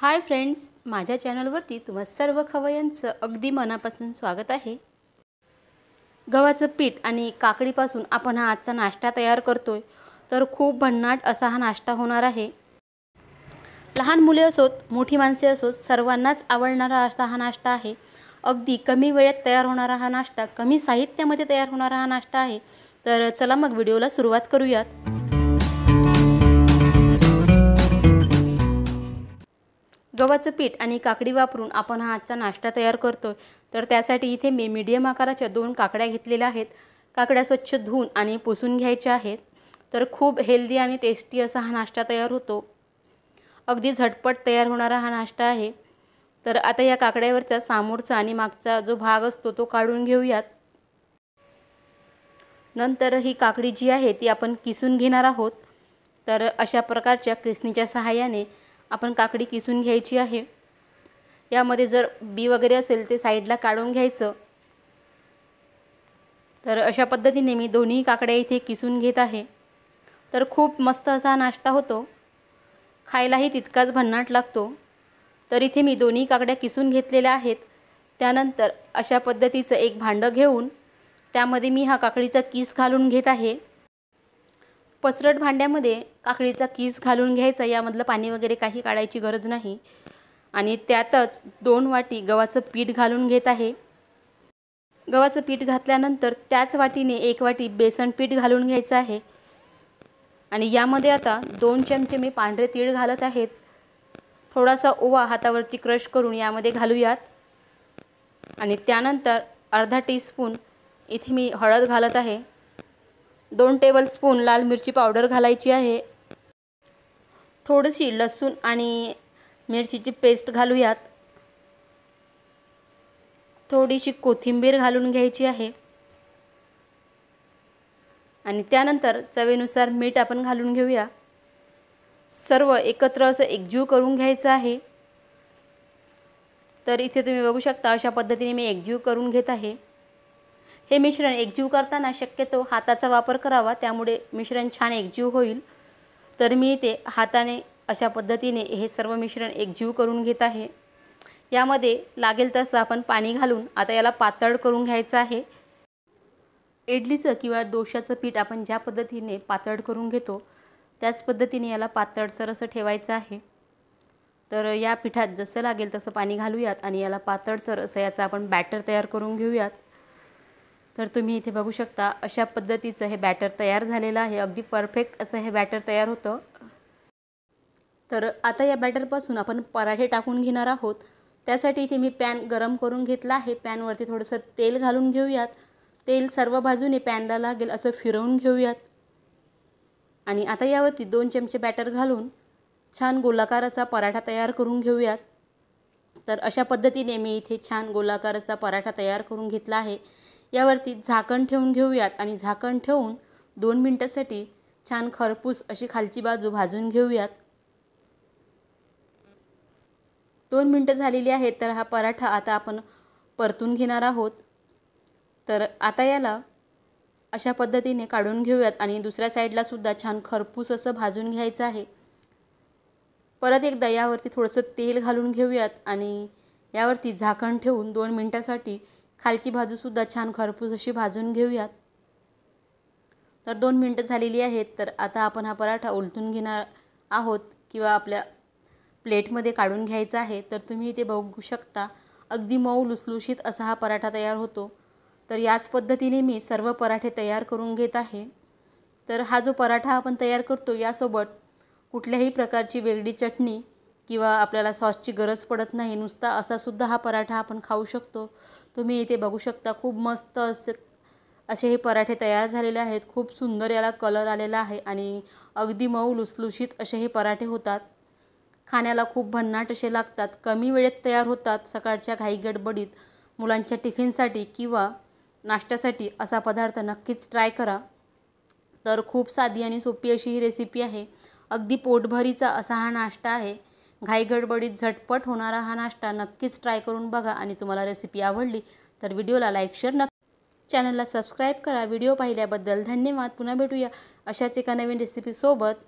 hi friends माझ्या चॅनलवरती तुम्हा सर्व खवयांचं अगदी मनापासून स्वागत आहे गव्हाचं पीठ आणि काकडीपासून आपण हा आजचा नाश्ता तयार करतोय तर खूप भन्नाट असा हा नाश्ता होणार आहे लहान मुले असोत मोठी माणसे असोत सर्वांनाच आवडणारा असा हा नाश्ता आहे अगदी कमी वेळेत तयार होणारा हा नाश्ता कमी साहित्यामध्ये तयार होणारा हा नाश्ता आहे तर चला मग व्हिडिओला सुरुवात करूयात गव्हाचं पीठ आणि काकडी वापरून आपण हा आजचा नाश्ता तयार करतो तर त्यासाठी इथे मी मीडियम आकाराच्या दोन काकड्या घेतलेल्या आहेत काकड्या स्वच्छ धुवून आणि पुसून घ्यायच्या आहेत तर खूप हेल्दी आणि टेस्टी असा हा नाश्ता तयार होतो अगदी झटपट तयार होणारा हा नाश्ता आहे तर आता या काकड्यावरचा सामोरचा आणि मागचा जो भाग असतो तो काढून घेऊयात नंतर ही काकडी जी आहे ती आपण किसून घेणार आहोत तर अशा प्रकारच्या किसणीच्या सहाय्याने आपण काकडी किसून घ्यायची आहे यामध्ये जर बी वगैरे असेल ते साईडला काढून घ्यायचं तर अशा पद्धतीने मी दोन्ही काकड्या इथे किसून घेत आहे तर खूप मस्त असा नाश्ता होतो खायलाही तितकाच भन्नाट लागतो तर इथे मी दोन्ही काकड्या किसून घेतलेल्या आहेत त्यानंतर अशा पद्धतीचं एक भांडं घेऊन त्यामध्ये मी हा काकडीचा किस घालून घेत आहे पसरट भांड्यामध्ये काकडीचा किस घालून घ्यायचा यामधलं पाणी वगैरे काही काढायची गरज नाही आणि त्यातच दोन वाटी गव्हाचं पीठ घालून घेत आहे गव्हाचं पीठ घातल्यानंतर त्याच वाटीने एक वाटी बेसन पीठ घालून घ्यायचं आहे आणि यामध्ये आता दोन चमचे मी पांढरे तीळ घालत आहेत थोडासा ओवा हातावरती क्रश करून यामध्ये घालूयात आणि त्यानंतर अर्धा टीस्पून इथे मी हळद घालत आहे दोन टेबलस्पून लाल मिरची पावडर घालायची आहे थोडीशी लसूण आणि मिरचीची पेस्ट घालूयात थोडीशी कोथिंबीर घालून घ्यायची आहे आणि त्यानंतर चवीनुसार मीठ आपण घालून घेऊया सर्व एकत्र असं एकजीव करून घ्यायचं आहे तर इथे तुम्ही बघू शकता अशा पद्धतीने मी एकजीव करून घेत आहे हे मिश्रण एकजीव करताना शक्यतो हाताचा वापर करावा त्यामुळे मिश्रण छान एकजीव होईल तर मी ते हाताने अशा पद्धतीने हे सर्व मिश्रण एकजीव करून घेत आहे यामध्ये लागेल तसं आपण पाणी घालून आता याला पातळ करून घ्यायचं आहे इडलीचं किंवा दोशाचं पीठ आपण ज्या पद्धतीने पातळ करून घेतो त्याच पद्धतीने याला पातळसर असं ठेवायचं आहे तर या पिठात जसं लागेल तसं पाणी घालूयात आणि याला पातळसर असं याचं आपण बॅटर तयार करून घेऊयात तर तुम्ही इथे बघू शकता अशा पद्धतीचं हे बॅटर तयार झालेलं आहे अगदी परफेक्ट असं हे बॅटर तयार होतं तर आता या बॅटरपासून आपण पराठे टाकून घेणार आहोत त्यासाठी इथे मी पॅन गरम करून घेतला आहे पॅनवरती थोडंसं तेल घालून घेऊयात तेल सर्व बाजूने पॅनला लागेल असं फिरवून घेऊयात आणि आता यावरती दोन चमचे बॅटर घालून छान गोलाकार असा पराठा तयार करून घेऊयात तर अशा पद्धतीने मी इथे छान गोलाकार असा पराठा तयार करून घेतला आहे यावरती झाकण ठेवून घेऊयात आणि झाकण ठेवून दोन मिनटासाठी छान खरपूस अशी खालची बाजू भाजून घेऊयात दोन मिनटं झालेली आहेत तर हा पराठा आता आपण परतून घेणार आहोत तर आता याला अशा पद्धतीने काढून घेऊयात आणि दुसऱ्या साईडलासुद्धा छान खरपूस असं भाजून घ्यायचं आहे परत एकदा यावरती थोडंसं तेल घालून घेऊयात आणि यावरती झाकण ठेवून दोन मिनटासाठी खालची बाजूसुद्धा छान खरपूस अशी भाजून घेऊयात तर दोन मिनटं झालेली आहेत तर आता आपण हा पराठा उलटून घेणार आहोत किंवा आपल्या प्लेटमध्ये काढून घ्यायचा आहे तर तुम्ही इथे बघू शकता अगदी मऊ लुसलुशीत असा हा पराठा तयार होतो तर याच पद्धतीने मी सर्व पराठे तयार करून घेत आहे तर हा जो पराठा आपण तयार करतो यासोबत कुठल्याही प्रकारची वेगळी चटणी किंवा आपल्याला सॉसची गरज पडत नाही नुसता असासुद्धा हा पराठा आपण खाऊ शकतो तुम्ही इथे बघू शकता खूप मस्त असे असे हे पराठे तयार झालेले आहेत खूप सुंदर याला कलर आलेला आहे आणि अगदी मऊ लुसलुशीत असे हे पराठे होतात खाण्याला खूप भन्नाट असे लागतात कमी वेळेत तयार होतात सकाळच्या घाई गडबडीत मुलांच्या टिफिनसाठी किंवा नाश्त्यासाठी असा पदार्थ नक्कीच ट्राय करा तर खूप साधी आणि सोपी अशी ही रेसिपी आहे अगदी पोटभरीचा असा हा नाश्ता आहे घाईगडबडीत झटपट होणारा हा नाश्ता नक्कीच ट्राय करून बघा आणि तुम्हाला रेसिपी आवडली तर व्हिडिओला लाईक शेअर नक्की चॅनलला सबस्क्राईब करा व्हिडिओ पाहिल्याबद्दल धन्यवाद पुन्हा भेटूया अशाच एका नवीन रेसिपीसोबत